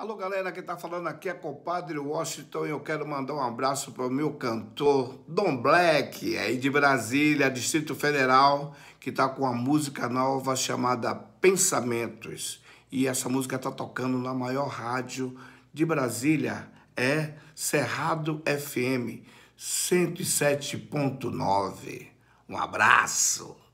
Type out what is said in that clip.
Alô, galera, que tá falando aqui é compadre Washington e eu quero mandar um abraço para o meu cantor Dom Black, aí de Brasília, Distrito Federal, que tá com uma música nova chamada Pensamentos. E essa música tá tocando na maior rádio de Brasília, é Cerrado FM 107.9. Um abraço!